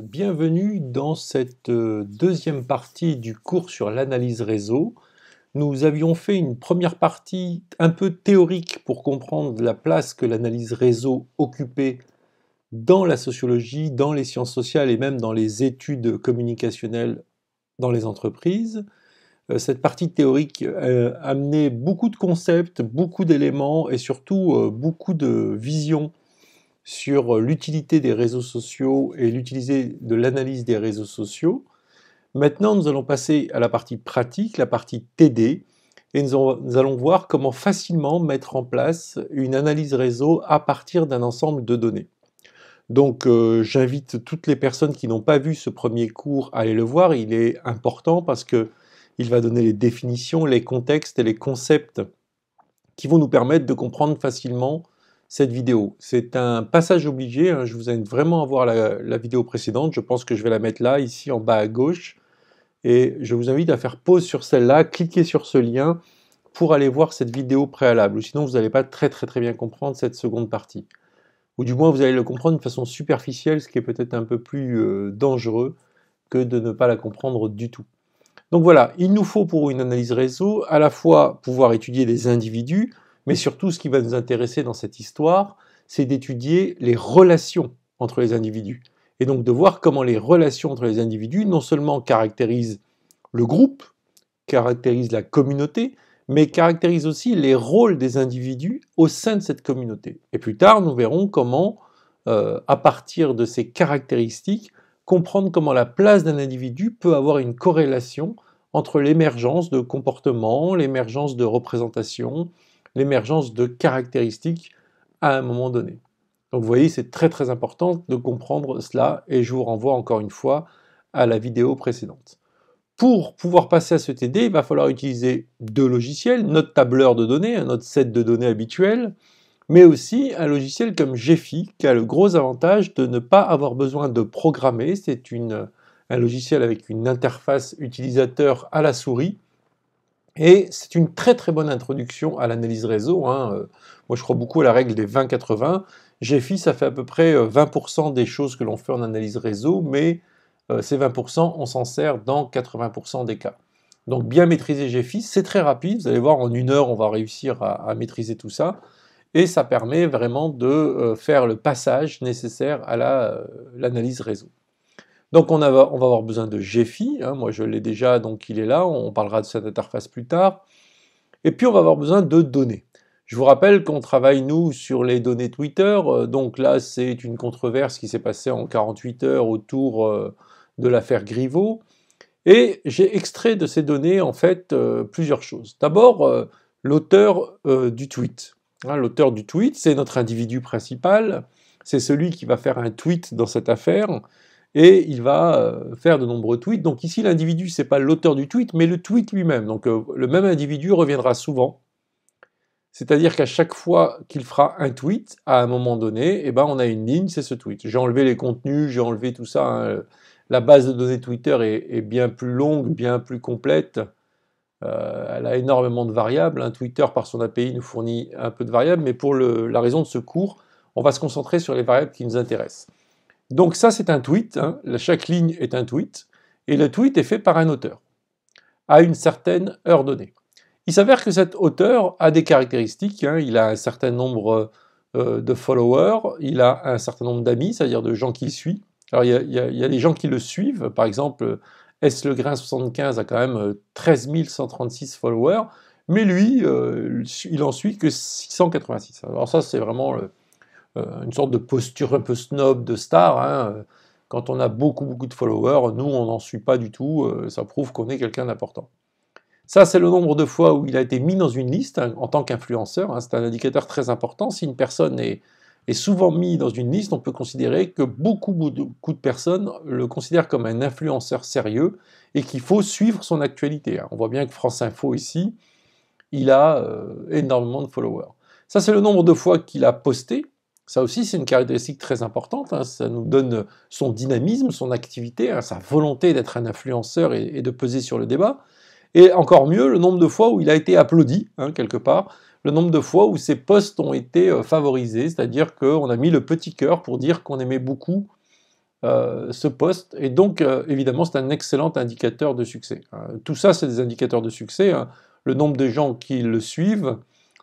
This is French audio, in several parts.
bienvenue dans cette euh, deuxième partie du cours sur l'analyse réseau. Nous avions fait une première partie un peu théorique pour comprendre la place que l'analyse réseau occupait dans la sociologie, dans les sciences sociales et même dans les études communicationnelles dans les entreprises. Euh, cette partie théorique euh, amenait beaucoup de concepts, beaucoup d'éléments et surtout beaucoup de visions sur euh, l'utilité des réseaux sociaux et l'utiliser de l'analyse des réseaux sociaux. Maintenant, nous allons passer à la partie pratique, la partie TD, et nous allons voir comment facilement mettre en place une analyse réseau à partir d'un ensemble de données. Donc euh, j'invite toutes les personnes qui n'ont pas vu ce premier cours à aller le voir, il est important parce qu'il va donner les définitions, les contextes et les concepts qui vont nous permettre de comprendre facilement cette vidéo. C'est un passage obligé, hein. je vous invite vraiment à voir la, vidéo précédente, je pense que je vais la mettre là, ici en bas à gauche, et je vous invite à faire pause sur celle-là, cliquer sur ce lien pour aller voir cette vidéo préalable, sinon vous n'allez pas très très très bien comprendre cette seconde partie. Ou du moins vous allez le comprendre de façon superficielle, ce qui est peut-être un peu plus euh, dangereux que de ne pas la comprendre du tout. Donc voilà, il nous faut pour une analyse réseau à la fois pouvoir étudier des individus, mais surtout, ce qui va nous intéresser dans cette histoire, c'est d'étudier les relations entre les individus. Et donc de voir comment les relations entre les individus non seulement caractérisent le groupe, caractérisent la communauté, mais caractérisent aussi les rôles des individus au sein de cette communauté. Et plus tard, nous verrons comment, euh, à partir de ces caractéristiques, comprendre comment la place d'un individu peut avoir une corrélation entre l'émergence de comportements, l'émergence de représentations, l'émergence de caractéristiques à un moment donné. Donc vous voyez, c'est très très important de comprendre cela et je vous renvoie encore une fois à la vidéo précédente. Pour pouvoir passer à ce TD, il va falloir utiliser deux logiciels, notre tableur de données, hein, notre set de données habituel, mais aussi un logiciel comme Gephi qui a le gros avantage de ne pas avoir besoin de programmer. C'est un logiciel avec une interface utilisateur à la souris et c'est une très très bonne introduction à l'analyse réseau. Hein. Euh, moi je crois beaucoup à la règle des 20-80. GFI, ça fait à peu près 20% euh, des choses que l'on fait en analyse réseau, mais euh, ces 20%, on s'en sert dans 80% des cas. Donc bien maîtriser GFI, c'est très rapide. Vous allez voir, en une heure, on va réussir à, maîtriser tout ça. Et ça permet vraiment de faire le passage nécessaire à l'analyse réseau. Donc on, va avoir besoin de Jeffy, hein, moi je l'ai déjà, donc il est là, on parlera de cette interface plus tard. Et puis on va avoir besoin de données. Je vous rappelle qu'on travaille, nous, sur les données Twitter. Euh, donc là, c'est une controverse qui s'est passée en 48 heures autour euh, de l'affaire Griveaux. Et j'ai extrait de ces données, en fait, euh, plusieurs choses. D'abord, l'auteur du tweet. Hein, l'auteur du tweet, c'est notre individu principal. C'est celui qui va faire un tweet dans cette affaire et il va euh, faire de nombreux tweets. Donc ici, l'individu, c'est pas l'auteur du tweet, mais le tweet lui-même. Donc euh, le même individu reviendra souvent. C'est-à-dire qu'à chaque fois qu'il fera un tweet, à un moment donné, eh ben, on a une ligne, c'est ce tweet. J'ai enlevé les contenus, j'ai enlevé tout ça. Hein. La base de données Twitter est, bien plus longue, bien plus complète. Euh, elle a énormément de variables. Un hein. Twitter, par son API, nous fournit un peu de variables, mais pour la raison de ce cours, on va se concentrer sur les variables qui nous intéressent. Donc ça, c'est un tweet. Hein. Chaque ligne est un tweet. Et le tweet est fait par un auteur, à une certaine heure donnée. Il s'avère que cet auteur a des caractéristiques. Hein. Il a un certain nombre euh, de followers, il a un certain nombre d'amis, c'est-à-dire de gens qui suit. suivent. Alors il y, a, des gens qui le suivent. Par exemple, S. Le Grain 75 a quand même 13 euh, 136 followers, mais lui, euh, il en suit que 686. Alors ça, c'est vraiment euh, une sorte de posture un peu snob de star. Hein. Quand on a beaucoup, beaucoup de followers, nous, on n'en suit pas du tout. Euh, ça prouve qu'on est quelqu'un d'important. Ça, c'est le nombre de fois où il a été mis dans une liste hein, en tant qu'influenceur. Hein, c'est un indicateur très important. Si une personne est, souvent mise dans une liste, on peut considérer que beaucoup, beaucoup de personnes le considèrent comme un influenceur sérieux et qu'il faut suivre son actualité. On voit bien que France Info, ici, il a euh, énormément de followers. Ça, c'est le nombre de fois qu'il a posté ça aussi, c'est une caractéristique très importante. Hein. Ça nous donne son dynamisme, son activité, hein, sa volonté d'être un influenceur et, de peser sur le débat. Et encore mieux, le nombre de fois où il a été applaudi, hein, quelque part, le nombre de fois où ses postes ont été euh, favorisés, c'est-à-dire qu'on a mis le petit cœur pour dire qu'on aimait beaucoup euh, ce poste. Et donc, euh, évidemment, c'est un excellent indicateur de succès. Tout ça, c'est des indicateurs de succès. Le nombre de gens qui le suivent,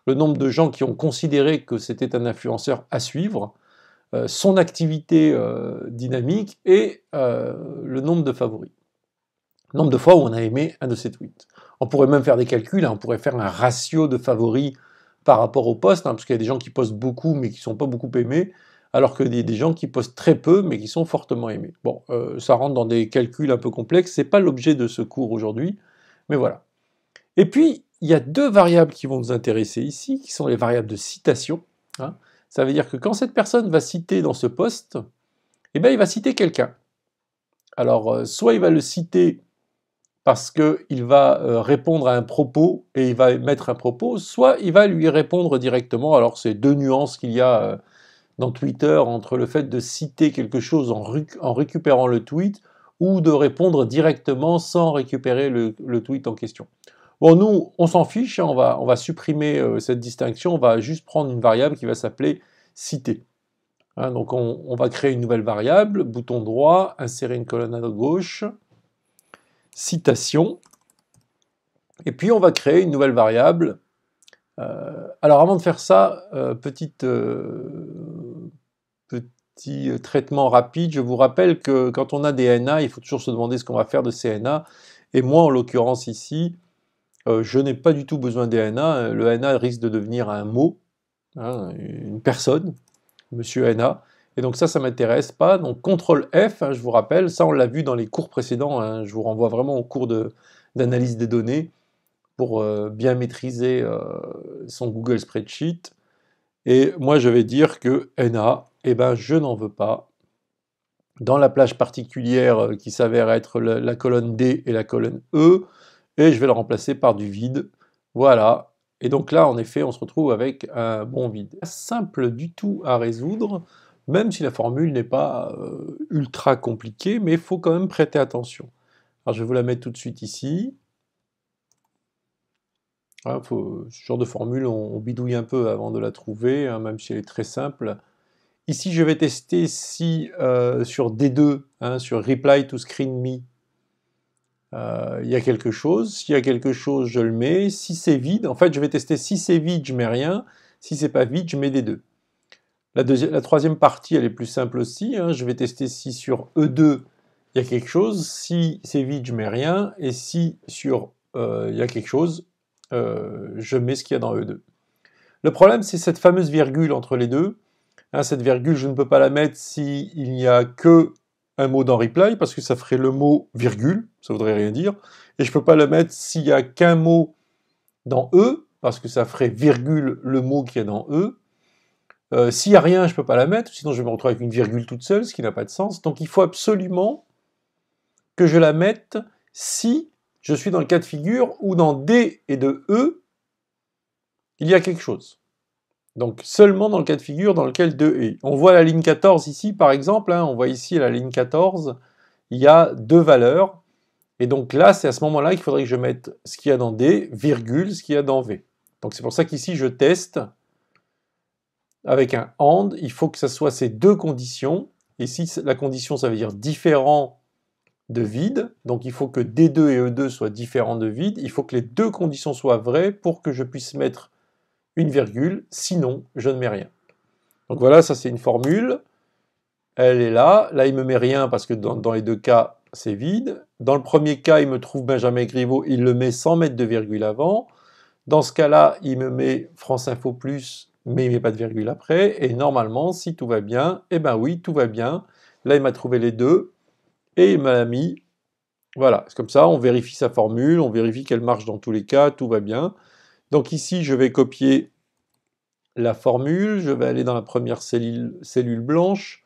le nombre de gens qui ont considéré que c'était un influenceur à suivre, euh, son activité euh, dynamique et euh, le nombre de favoris. Nombre de fois où on a aimé un de ses tweets. On pourrait même faire des calculs, hein. on pourrait faire un ratio de favoris par rapport au poste, hein, parce qu'il y a des gens qui postent beaucoup mais qui ne sont pas beaucoup aimés, alors que des, des gens qui postent très peu mais qui sont fortement aimés. Bon, ça rentre dans des calculs un peu complexes, c'est pas l'objet de ce cours aujourd'hui, mais voilà. Et puis, il y a deux variables qui vont nous intéresser ici, qui sont les variables de citation. Hein. Ça veut dire que quand cette personne va citer dans ce poste, eh bien, il va citer quelqu'un. Alors, euh, soit il va le citer parce qu'il va euh, répondre à un propos et il va mettre un propos, soit il va lui répondre directement. Alors, c'est deux nuances qu'il y a euh, dans Twitter entre le fait de citer quelque chose en, récupérant le tweet ou de répondre directement sans récupérer le tweet en question. Bon, nous, on s'en fiche, hein, on va, on va supprimer euh, cette distinction, on va juste prendre une variable qui va s'appeler cité. Hein, donc on, va créer une nouvelle variable, bouton droit, insérer une colonne à gauche, citation, et puis on va créer une nouvelle variable. Euh, alors avant de faire ça, euh, petite, petit traitement rapide, je vous rappelle que quand on a des NA, il faut toujours se demander ce qu'on va faire de ces NA, et moi en l'occurrence ici, euh, je n'ai pas du tout besoin des N.A. le N.A. risque de devenir un mot, hein, une personne, monsieur N.A. et donc ça, ça m'intéresse pas. Donc CTRL F, hein, je vous rappelle, ça on l'a vu dans les cours précédents, hein. je vous renvoie vraiment au cours d'analyse des données pour euh, bien maîtriser euh, son Google Spreadsheet. Et moi, je vais dire que NA, eh ben, je n'en veux pas. Dans la plage particulière qui s'avère être la colonne D et la colonne E, et je vais le remplacer par du vide. Voilà. Et donc là, en effet, on se retrouve avec un bon vide. Simple du tout à résoudre, même si la formule n'est pas euh, ultra compliquée, mais il faut quand même prêter attention. Alors je vais vous la mettre tout de suite ici. Ah, ce genre de formule, on, bidouille un peu avant de la trouver, hein, même si elle est très simple. Ici, je vais tester si euh, sur D2, hein, sur reply to screen me, euh, il y a quelque chose. S'il y a quelque chose, je le mets. Si c'est vide, en fait, je vais tester. Si c'est vide, je mets rien. Si c'est pas vide, je mets des deux. La, troisième partie, elle est plus simple aussi. Hein. Je vais tester si sur E2, il y a quelque chose. Si c'est vide, je mets rien. Et si sur euh, il y a quelque chose, euh, je mets ce qu'il y a dans E2. Le problème, c'est cette fameuse virgule entre les deux. Hein, cette virgule, je ne peux pas la mettre s'il il n'y a que un mot dans reply parce que ça ferait le mot virgule, ça voudrait rien dire. Et je ne peux pas le mettre s'il n'y a qu'un mot dans E, parce que ça ferait virgule le mot qui est dans E. Euh, s'il n'y a rien, je ne peux pas la mettre, sinon je vais me retrouver avec une virgule toute seule, ce qui n'a pas de sens. Donc il faut absolument que je la mette si je suis dans le cas de figure où dans D et de E, il y a quelque chose. Donc seulement dans le cas de figure dans lequel 2 est. On voit la ligne 14 ici, par exemple. Hein. on voit ici la ligne 14. Il y a deux valeurs. Et donc là, c'est à ce moment-là qu'il faudrait que je mette ce qu'il y a dans D, virgule, ce qu'il y a dans V. Donc c'est pour ça qu'ici, je teste avec un AND. Il faut que ce soit ces deux conditions. Et si la condition, ça veut dire différent de vide, donc il faut que D2 et E2 soient différents de vide. Il faut que les deux conditions soient vraies pour que je puisse mettre une virgule, sinon je ne mets rien. Donc voilà, ça c'est une formule. Elle est là. Là, il me met rien parce que dans, les deux cas, c'est vide. Dans le premier cas, il me trouve Benjamin Griveaux, il le met sans mettre de virgule avant. Dans ce cas-là, il me met France Info Plus, mais il ne met pas de virgule après. Et normalement, si tout va bien, eh ben oui, tout va bien. Là, il m'a trouvé les deux et il m'a mis. Voilà, c'est comme ça, on vérifie sa formule, on vérifie qu'elle marche dans tous les cas, tout va bien. Donc ici, je vais copier la formule, je vais aller dans la première cellule, blanche,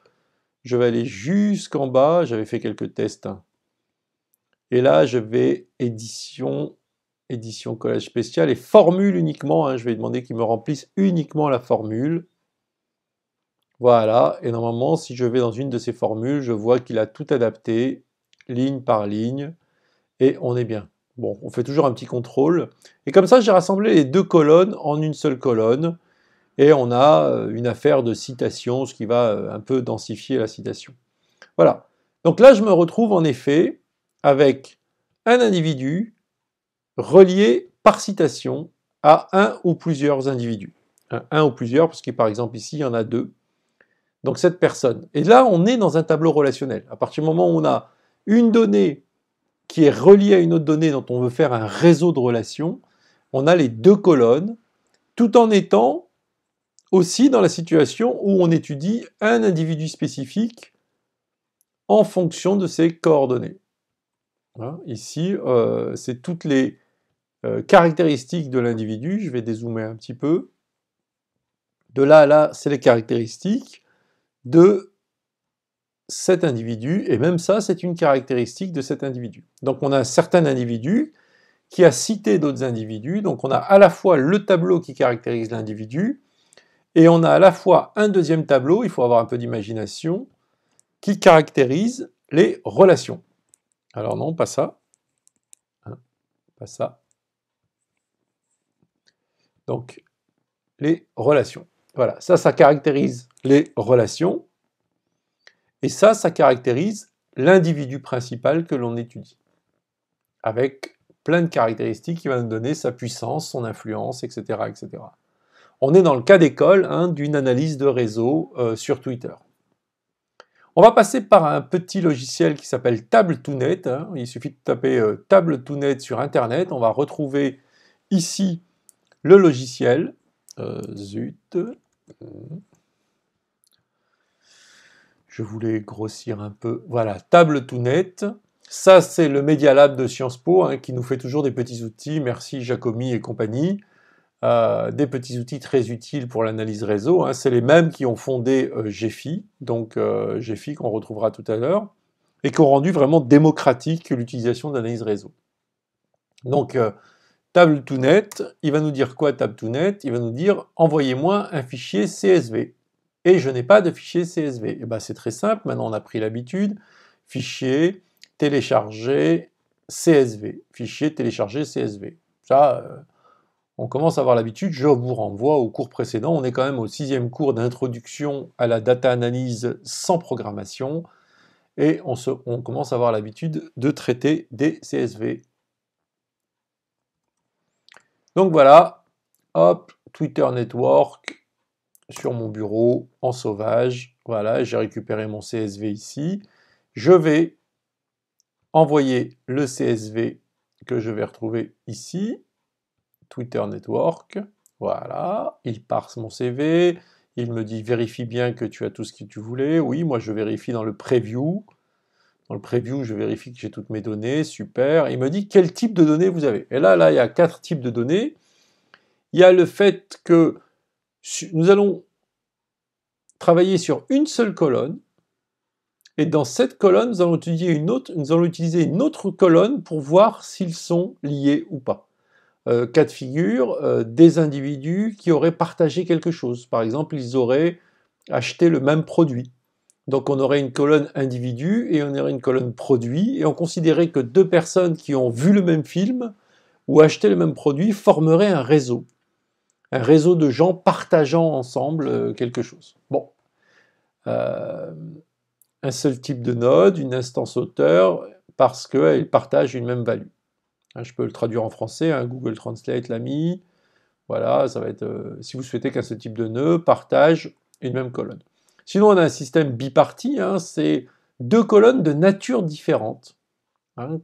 je vais aller jusqu'en bas, j'avais fait quelques tests. Et là, je vais édition, édition collage spécial et formule uniquement. Hein. je vais demander qu'il me remplisse uniquement la formule. Voilà, et normalement, si je vais dans une de ces formules, je vois qu'il a tout adapté, ligne par ligne, et on est bien. Bon, on fait toujours un petit contrôle. Et comme ça, j'ai rassemblé les deux colonnes en une seule colonne. Et on a euh, une affaire de citation, ce qui va euh, un peu densifier la citation. Voilà. Donc là, je me retrouve en effet avec un individu relié par citation à un ou plusieurs individus. Un, un ou plusieurs, parce que par exemple ici, il y en a deux. Donc cette personne. Et là, on est dans un tableau relationnel. À partir du moment où on a une donnée qui est relié à une autre donnée dont on veut faire un réseau de relations, on a les deux colonnes, tout en étant aussi dans la situation où on étudie un individu spécifique en fonction de ses coordonnées. Hein, ici, euh, c'est toutes les euh, caractéristiques de l'individu. Je vais dézoomer un petit peu. De là à là, c'est les caractéristiques. De cet individu, et même ça, c'est une caractéristique de cet individu. Donc on a un certain individu qui a cité d'autres individus, donc on a à la fois le tableau qui caractérise l'individu, et on a à la fois un deuxième tableau, il faut avoir un peu d'imagination, qui caractérise les relations. Alors non, pas ça. Hein, pas ça. Donc, les relations. Voilà, ça, ça caractérise les relations. Et ça, ça caractérise l'individu principal que l'on étudie, avec plein de caractéristiques qui vont nous donner sa puissance, son influence, etc. etc. On est dans le cas d'école hein, d'une analyse de réseau euh, sur Twitter. On va passer par un petit logiciel qui s'appelle Table2Net. Hein. Il suffit de taper euh, Table2Net sur Internet. On va retrouver ici le logiciel. Euh, zut je voulais grossir un peu. Voilà, table tout net Ça, c'est le Media Lab de Sciences Po hein, qui nous fait toujours des petits outils. Merci Jacomi et compagnie. Euh, des petits outils très utiles pour l'analyse réseau. Hein. C'est les mêmes qui ont fondé euh, Gephi, donc euh, Gephi qu'on retrouvera tout à l'heure, et qui ont rendu vraiment démocratique l'utilisation d'analyse réseau. Donc, table tout net, il va nous dire quoi table tout net Il va nous dire envoyez-moi un fichier CSV et je n'ai pas de fichier CSV. Et eh ben, c'est très simple, maintenant on a pris l'habitude, fichier, télécharger, CSV. Fichier, télécharger, CSV. Ça, euh, on commence à avoir l'habitude, je vous renvoie au cours précédent, on est quand même au sixième cours d'introduction à la data analyse sans programmation, et on, se, on commence à avoir l'habitude de traiter des CSV. Donc voilà, hop, Twitter Network, sur mon bureau en sauvage. Voilà, j'ai récupéré mon CSV ici. Je vais envoyer le CSV que je vais retrouver ici, Twitter Network. Voilà, il parse mon CV, il me dit vérifie bien que tu as tout ce que tu voulais. Oui, moi je vérifie dans le preview. Dans le preview, je vérifie que j'ai toutes mes données, super. Il me dit quel type de données vous avez. Et là, là, il y a quatre types de données. Il y a le fait que nous allons travailler sur une seule colonne, et dans cette colonne, nous allons utiliser une autre, nous une autre colonne pour voir s'ils sont liés ou pas. Euh, cas de figure, euh, des individus qui auraient partagé quelque chose. Par exemple, ils auraient acheté le même produit. Donc on aurait une colonne individu et on aurait une colonne produit, et on considérait que deux personnes qui ont vu le même film ou acheté le même produit formeraient un réseau un réseau de gens partageant ensemble euh, quelque chose. Bon. Euh, un seul type de node, une instance auteur, parce qu'elle partage une même value. Hein, je peux le traduire en français, hein, Google Translate l'a mis. Voilà, ça va être. Euh, si vous souhaitez qu'un seul type de nœud partage une même colonne. Sinon, on a un système biparti, hein, c'est deux colonnes de nature différente.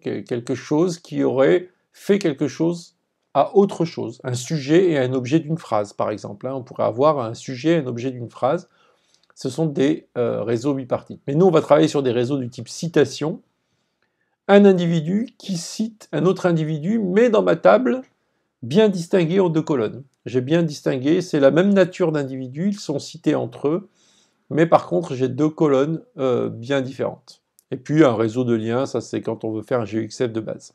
quelque chose qui aurait fait quelque chose à autre chose, un sujet et un objet d'une phrase, par exemple. Hein. on pourrait avoir un sujet et un objet d'une phrase. Ce sont des euh, réseaux bipartites. Mais nous, on va travailler sur des réseaux du type citation. Un individu qui cite un autre individu, mais dans ma table, bien distingué en deux colonnes. J'ai bien distingué, c'est la même nature d'individus, ils sont cités entre eux, mais par contre, j'ai deux colonnes euh, bien différentes. Et puis, un réseau de liens, ça c'est quand on veut faire un GXF de base.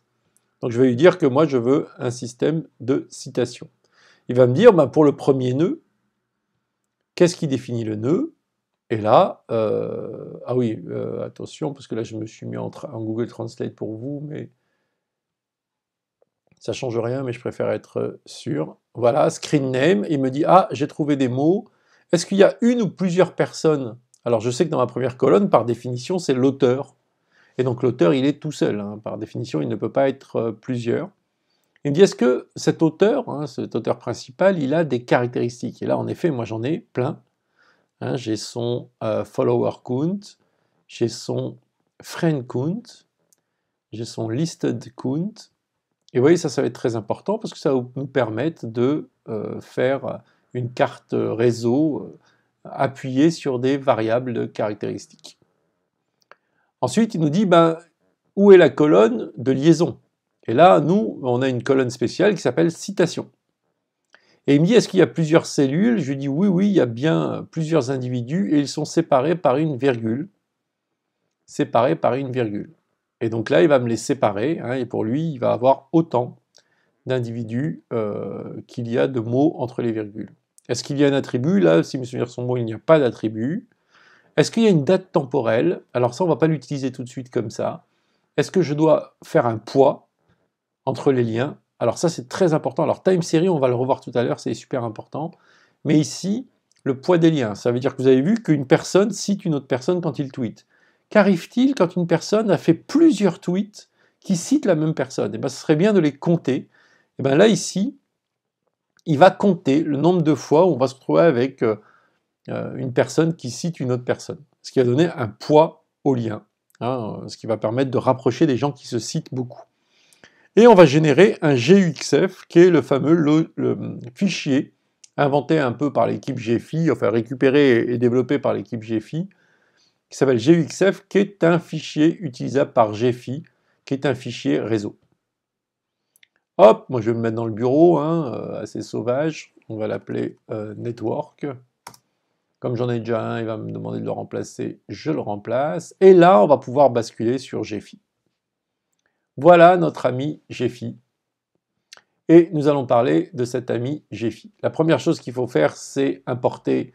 Donc je vais lui dire que moi je veux un système de citation. Il va me dire, ben, pour le premier nœud, qu'est-ce qui définit le nœud Et là, euh, ah oui, euh, attention, parce que là je me suis mis en, en, Google Translate pour vous, mais ça change rien, mais je préfère être sûr. Voilà, screen name, il me dit, ah, j'ai trouvé des mots. Est-ce qu'il y a une ou plusieurs personnes Alors je sais que dans ma première colonne, par définition, c'est l'auteur. Et donc l'auteur, il est tout seul. Hein. Par définition, il ne peut pas être euh, plusieurs. Il me dit, est-ce que cet auteur, hein, cet auteur principal, il a des caractéristiques Et là, en effet, moi j'en ai plein. Hein. j'ai son euh, follower count, j'ai son friend count, j'ai son listed count. Et vous voyez, ça, ça va être très important parce que ça va nous permettre de euh, faire une carte réseau appuyée sur des variables caractéristiques. Ensuite, il nous dit ben, où est la colonne de liaison Et là, nous, on a une colonne spéciale qui s'appelle citation. Et il me dit est-ce qu'il y a plusieurs cellules Je lui dis oui, oui, il y a bien plusieurs individus et ils sont séparés par une virgule. Séparés par une virgule. Et donc là, il va me les séparer hein, et pour lui, il va avoir autant d'individus euh, qu'il y a de mots entre les virgules. Est-ce qu'il y a un attribut Là, si je me souviens son mot, il n'y a pas d'attribut. Est-ce qu'il y a une date temporelle Alors ça, on ne va pas l'utiliser tout de suite comme ça. Est-ce que je dois faire un poids entre les liens Alors ça, c'est très important. Alors time series on va le revoir tout à l'heure, c'est super important. Mais ici, le poids des liens, ça veut dire que vous avez vu qu'une personne cite une autre personne quand il tweet. Qu'arrive-t-il quand une personne a fait plusieurs tweets qui citent la même personne Et eh bien, ce serait bien de les compter. Et eh bien là, ici, il va compter le nombre de fois où on va se trouver avec... Euh, euh, une personne qui cite une autre personne, ce qui va donner un poids au lien, hein, euh, ce qui va permettre de rapprocher des gens qui se citent beaucoup. Et on va générer un GUXF, qui est le fameux euh, fichier inventé un peu par l'équipe GFI, enfin récupéré et développé par l'équipe GFI, qui s'appelle GUXF, qui est un fichier utilisable par GFI, qui est un fichier réseau. Hop, moi je vais me mettre dans le bureau, hein, assez sauvage, on va l'appeler network. Comme j'en ai déjà un, il va me demander de le remplacer, je le remplace. Et là, on va pouvoir basculer sur Jeffy. Voilà notre ami Jeffy. Et nous allons parler de cet ami Jeffy. La première chose qu'il faut faire, c'est importer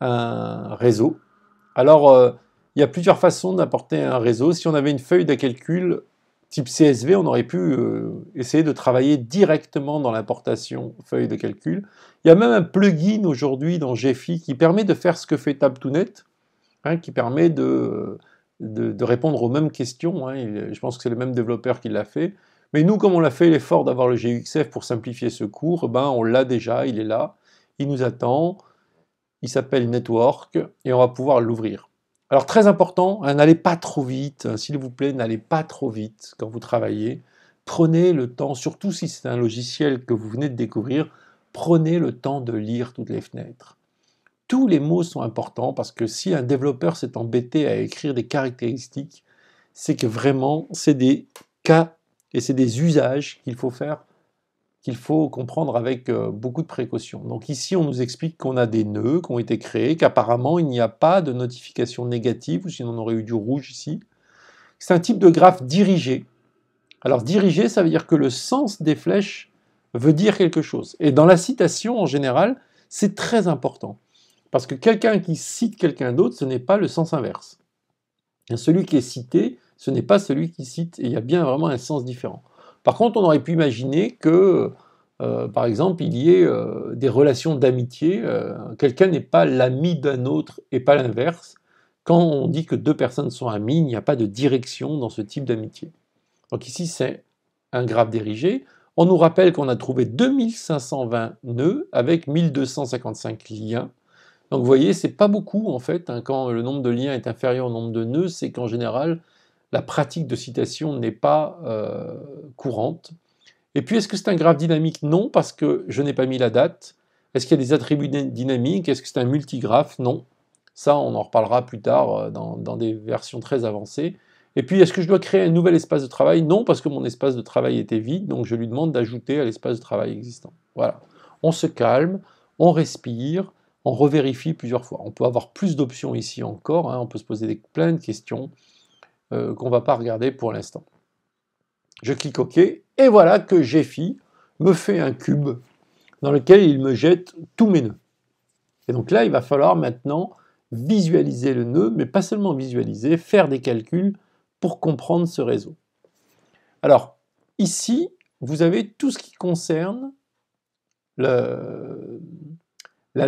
un réseau. Alors, euh, il y a plusieurs façons d'importer un réseau. Si on avait une feuille de calcul, type CSV, on aurait pu euh, essayer de travailler directement dans l'importation feuille de calcul. Il y a même un plugin aujourd'hui dans GFI qui permet de faire ce que fait Tab2Net, hein, qui permet de, de, répondre aux mêmes questions. Hein. Je pense que c'est le même développeur qui l'a fait. Mais nous, comme on a fait l'effort d'avoir le GUXF pour simplifier ce cours, ben on l'a déjà, il est là, il nous attend, il s'appelle Network, et on va pouvoir l'ouvrir. Alors très important, hein, n'allez pas trop vite, hein, s'il vous plaît, n'allez pas trop vite quand vous travaillez. Prenez le temps, surtout si c'est un logiciel que vous venez de découvrir, prenez le temps de lire toutes les fenêtres. Tous les mots sont importants parce que si un développeur s'est embêté à écrire des caractéristiques, c'est que vraiment, c'est des cas et c'est des usages qu'il faut faire qu'il faut comprendre avec euh, beaucoup de précaution. Donc ici, on nous explique qu'on a des nœuds qui ont été créés, qu'apparemment, il n'y a pas de notification négative, ou sinon on aurait eu du rouge ici. C'est un type de graphe dirigé. Alors dirigé, ça veut dire que le sens des flèches veut dire quelque chose. Et dans la citation, en général, c'est très important. Parce que quelqu'un qui cite quelqu'un d'autre, ce n'est pas le sens inverse. celui qui est cité, ce n'est pas celui qui cite, et il y a bien vraiment un sens différent. Par contre, on aurait pu imaginer que, euh, par exemple, il y ait euh, des relations d'amitié. Euh, quelqu'un n'est pas l'ami d'un autre et pas l'inverse. Quand on dit que deux personnes sont amies, il n'y a pas de direction dans ce type d'amitié. Donc ici, c'est un graphe dirigé. On nous rappelle qu'on a trouvé 2520 nœuds avec 1255 liens. Donc vous voyez, c'est pas beaucoup en fait. Hein, quand le nombre de liens est inférieur au nombre de nœuds, c'est qu'en général, la pratique de citation n'est pas euh, courante. Et puis, est-ce que c'est un graphe dynamique Non, parce que je n'ai pas mis la date. Est-ce qu'il y a des attributs dynamiques Est-ce que c'est un multigraphe Non. Ça, on en reparlera plus tard euh, dans, des versions très avancées. Et puis, est-ce que je dois créer un nouvel espace de travail Non, parce que mon espace de travail était vide, donc je lui demande d'ajouter à l'espace de travail existant. Voilà. On se calme, on respire, on revérifie plusieurs fois. On peut avoir plus d'options ici encore, hein. on peut se poser plein de questions. Euh, qu'on ne va pas regarder pour l'instant. Je clique OK, et voilà que GFI me fait un cube dans lequel il me jette tous mes nœuds. Et donc là, il va falloir maintenant visualiser le nœud, mais pas seulement visualiser, faire des calculs pour comprendre ce réseau. Alors, ici, vous avez tout ce qui concerne la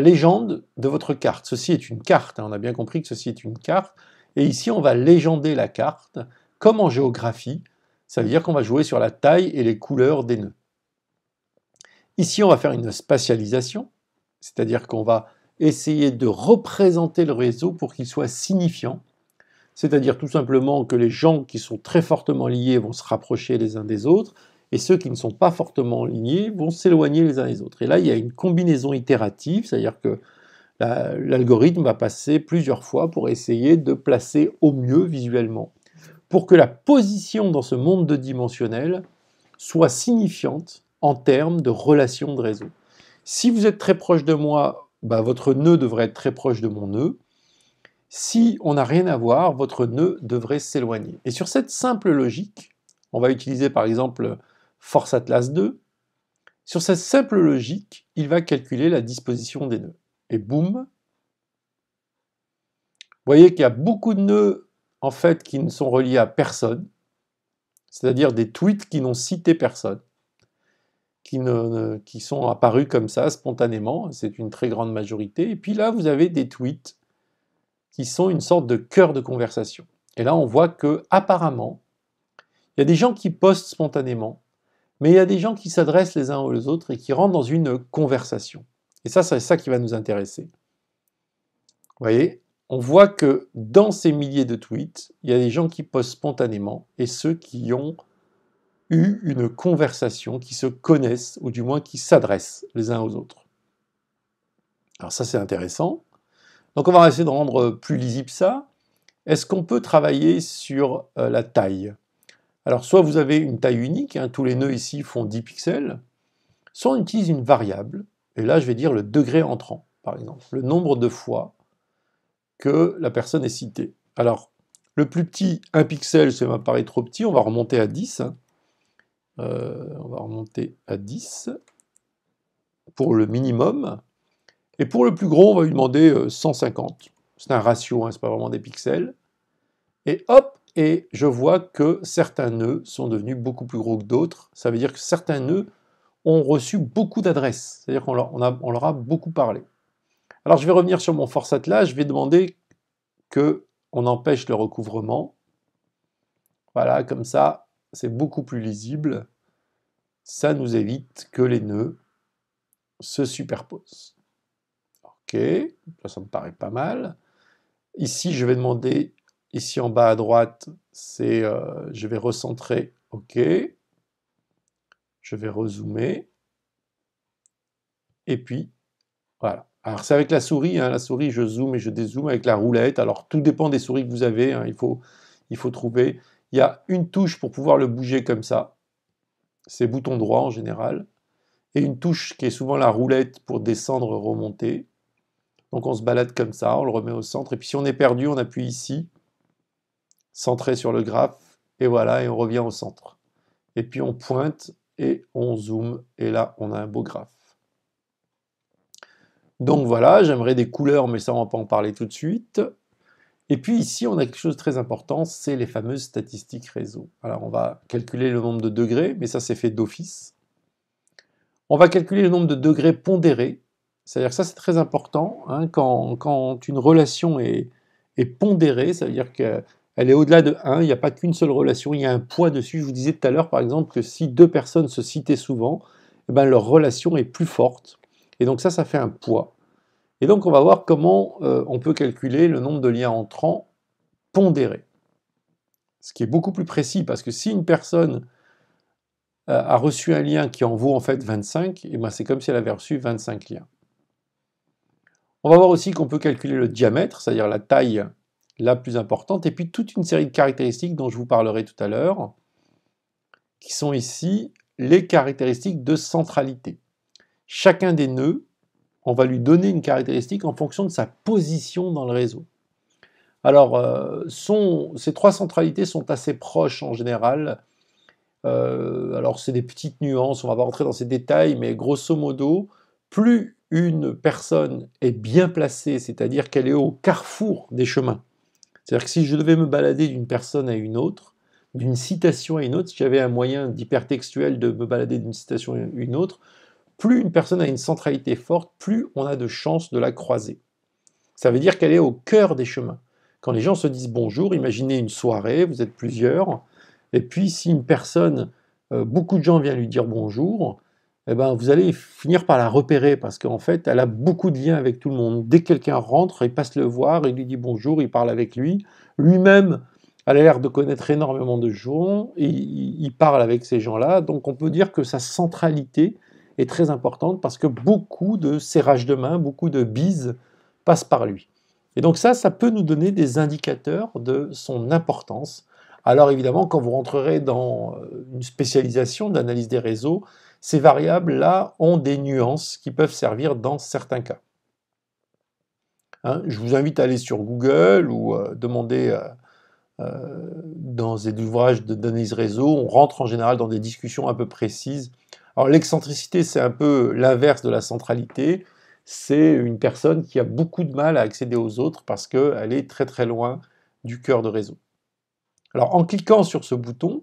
légende de votre carte. Ceci est une carte, hein, on a bien compris que ceci est une carte. Et ici, on va légender la carte, comme en géographie. c'est à dire qu'on va jouer sur la taille et les couleurs des nœuds. Ici, on va faire une spatialisation, c'est-à-dire qu'on va essayer de représenter le réseau pour qu'il soit signifiant, c'est-à-dire tout simplement que les gens qui sont très fortement liés vont se rapprocher les uns des autres, et ceux qui ne sont pas fortement liés vont s'éloigner les uns des autres. Et là, il y a une combinaison itérative, c'est-à-dire que l'algorithme va passer plusieurs fois pour essayer de placer au mieux visuellement, pour que la position dans ce monde de dimensionnel soit signifiante en termes de relation de réseau. Si vous êtes très proche de moi, bah, votre nœud devrait être très proche de mon nœud. Si on n'a rien à voir, votre nœud devrait s'éloigner. Et sur cette simple logique, on va utiliser par exemple Force Atlas 2, sur cette simple logique, il va calculer la disposition des nœuds et boum. Vous voyez qu'il y a beaucoup de nœuds en fait qui ne sont reliés à personne, c'est-à-dire des tweets qui n'ont cité personne, qui, ne, qui sont apparus comme ça spontanément, c'est une très grande majorité. Et puis là, vous avez des tweets qui sont une sorte de cœur de conversation. Et là, on voit que apparemment, il y a des gens qui postent spontanément, mais il y a des gens qui s'adressent les uns aux autres et qui rentrent dans une conversation. Et ça, c'est ça qui va nous intéresser. Vous voyez, on voit que dans ces milliers de tweets, il y a des gens qui postent spontanément et ceux qui ont eu une conversation, qui se connaissent, ou du moins qui s'adressent les uns aux autres. Alors ça, c'est intéressant. Donc on va essayer de rendre plus lisible ça. Est-ce qu'on peut travailler sur euh, la taille Alors soit vous avez une taille unique, hein, tous les nœuds ici font 10 pixels, soit on utilise une variable et là, je vais dire le degré entrant, par exemple, le nombre de fois que la personne est citée. Alors, le plus petit, un pixel, ça va paraître trop petit, on va remonter à 10. Hein. Euh, on va remonter à 10 pour le minimum. Et pour le plus gros, on va lui demander 150. Euh, c'est un ratio, hein, ce n'est pas vraiment des pixels. Et hop, et je vois que certains nœuds sont devenus beaucoup plus gros que d'autres. Ça veut dire que certains nœuds reçu beaucoup d'adresses, c'est-à-dire qu'on leur, on a beaucoup parlé. Alors je vais revenir sur mon force là, je vais demander que on empêche le recouvrement. Voilà, comme ça, c'est beaucoup plus lisible. Ça nous évite que les nœuds se superposent. Ok, ça, me paraît pas mal. Ici, je vais demander, ici en bas à droite, c'est, euh, je vais recentrer, ok. Je vais rezoomer. Et puis, voilà. Alors c'est avec la souris, hein, la souris je zoome et je dézoome avec la roulette. Alors tout dépend des souris que vous avez, hein. il, faut, il faut trouver. Il y a une touche pour pouvoir le bouger comme ça, c'est bouton droit en général, et une touche qui est souvent la roulette pour descendre, remonter. Donc on se balade comme ça, on le remet au centre, et puis si on est perdu, on appuie ici, centré sur le graphe, et voilà, et on revient au centre. Et puis on pointe et on zoome et là on a un beau graphe. Donc voilà, j'aimerais des couleurs mais ça on va pas en parler tout de suite. Et puis ici on a quelque chose de très important, c'est les fameuses statistiques réseau. Alors on va calculer le nombre de degrés, mais ça c'est fait d'office. On va calculer le nombre de degrés pondérés, c'est-à-dire que ça c'est très important, hein. quand, une relation est, pondérée, c'est à dire que elle est au-delà de 1, il n'y a pas qu'une seule relation, il y a un poids dessus. Je vous disais tout à l'heure, par exemple, que si deux personnes se citaient souvent, eh ben, leur relation est plus forte. Et donc ça, ça fait un poids. Et donc on va voir comment euh, on peut calculer le nombre de liens entrants pondérés. Ce qui est beaucoup plus précis, parce que si une personne euh, a reçu un lien qui en vaut en fait 25, eh ben, c'est comme si elle avait reçu 25 liens. On va voir aussi qu'on peut calculer le diamètre, c'est-à-dire la taille la plus importante, et puis toute une série de caractéristiques dont je vous parlerai tout à l'heure, qui sont ici les caractéristiques de centralité. Chacun des nœuds, on va lui donner une caractéristique en fonction de sa position dans le réseau. Alors, euh, ces trois centralités sont assez proches en général. Euh, alors, c'est des petites nuances, on va pas rentrer dans ces détails, mais grosso modo, plus une personne est bien placée, c'est-à-dire qu'elle est au carrefour des chemins, c'est-à-dire que si je devais me balader d'une personne à une autre, d'une citation à une autre, si j'avais un moyen d'hypertextuel de me balader d'une citation à une autre, plus une personne a une centralité forte, plus on a de chances de la croiser. Ça veut dire qu'elle est au cœur des chemins. Quand les gens se disent bonjour, imaginez une soirée, vous êtes plusieurs, et puis si une personne, euh, beaucoup de gens viennent lui dire bonjour, eh ben, vous allez finir par la repérer parce qu'en fait, elle a beaucoup de liens avec tout le monde. Dès que quelqu'un rentre, il passe le voir, il lui dit bonjour, il parle avec lui. Lui-même, elle a l'air de connaître énormément de gens, et il parle avec ces gens-là. Donc on peut dire que sa centralité est très importante parce que beaucoup de serrages de main, beaucoup de bises passent par lui. Et donc ça, ça peut nous donner des indicateurs de son importance. Alors évidemment, quand vous rentrerez dans euh, une spécialisation d'analyse des réseaux, ces variables-là ont des nuances qui peuvent servir dans certains cas. Hein, je vous invite à aller sur Google ou euh, demander euh, euh, dans des ouvrages de d'analyse réseau. On rentre en général dans des discussions un peu précises. Alors l'excentricité, c'est un peu l'inverse de la centralité. C'est une personne qui a beaucoup de mal à accéder aux autres parce qu'elle est très très loin du cœur de réseau. Alors en cliquant sur ce bouton,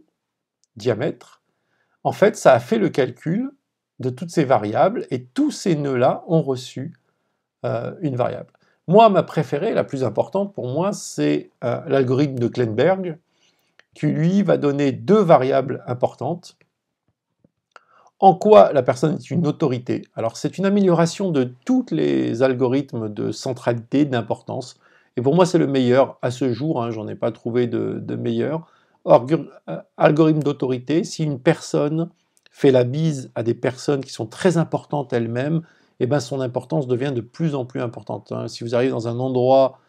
diamètre, en fait, ça a fait le calcul de toutes ces variables et tous ces nœuds-là ont reçu euh, une variable. Moi, ma préférée, la plus importante pour moi, c'est euh, l'algorithme de Kleinberg, qui lui va donner deux variables importantes. En quoi la personne est une autorité Alors, c'est une amélioration de tous les algorithmes de centralité, d'importance. Et pour moi, c'est le meilleur à ce jour. je hein, J'en ai pas trouvé de meilleur algorithme d'autorité, si une personne fait la bise à des personnes qui sont très importantes elles-mêmes, eh ben son importance devient de plus en plus importante. Hein. Si vous arrivez dans un endroit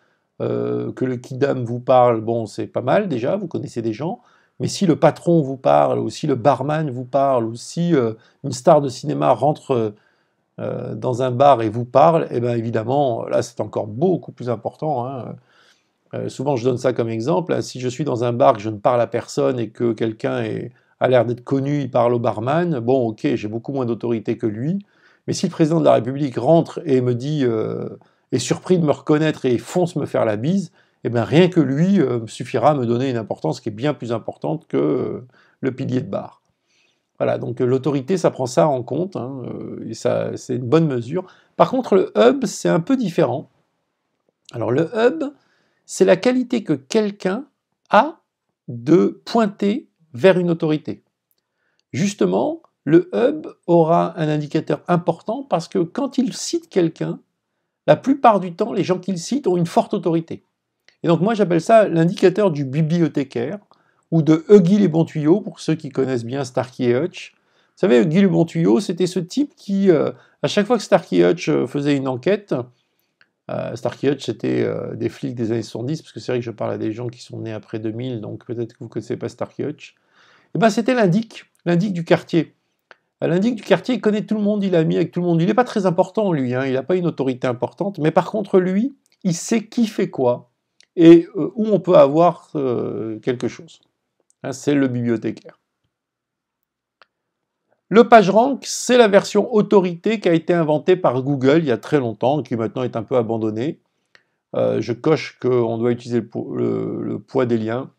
euh, que le kidam vous parle, bon, c'est pas mal déjà, vous connaissez des gens, mais si le patron vous parle, ou si le barman vous parle, ou si euh, une star de cinéma rentre euh, dans un bar et vous parle, eh ben, évidemment, là c'est encore beaucoup plus important. Hein. Euh, souvent, je donne ça comme exemple. Hein. Si je suis dans un bar, que je ne parle à personne et que quelqu'un a l'air d'être connu, il parle au barman, bon, ok, j'ai beaucoup moins d'autorité que lui. Mais si le président de la République rentre et me dit, euh, est surpris de me reconnaître et fonce me faire la bise, eh bien, rien que lui euh, suffira à me donner une importance qui est bien plus importante que le pilier de bar. Voilà, donc l'autorité, ça prend ça en compte, hein, et ça, c'est une bonne mesure. Par contre, le hub, c'est un peu différent. Alors le hub, c'est la qualité que quelqu'un a de pointer vers une autorité. Justement, le hub aura un indicateur important parce que quand il cite quelqu'un, la plupart du temps, les gens qu'il cite ont une forte autorité. Et donc moi j'appelle ça l'indicateur du bibliothécaire ou de Huggy les bons tuyaux, pour ceux qui connaissent bien Starkey et Hutch. Vous savez, Huggy les bon c'était ce type qui, euh, à chaque fois que Starkey et Hutch euh, faisait une enquête, euh, Starkey Hutch, c'était euh, des flics des années 70, parce que c'est vrai que je parle à des gens qui sont nés après 2000, donc peut-être que vous ne connaissez pas Starkey Hutch. Et eh ben c'était l'indic, l'indic du quartier. Euh, L'indique du quartier, il connaît tout le monde, il a mis avec tout le monde. Il n'est pas très important, lui, hein. il n'a pas une autorité importante, mais par contre, lui, il sait qui fait quoi et euh, où on peut avoir quelque chose. Hein. c'est le bibliothécaire. Le PageRank, c'est la version autorité qui a été inventée par Google il y a très longtemps, qui maintenant est un peu abandonnée. Euh, je coche qu'on doit utiliser le, poids des liens.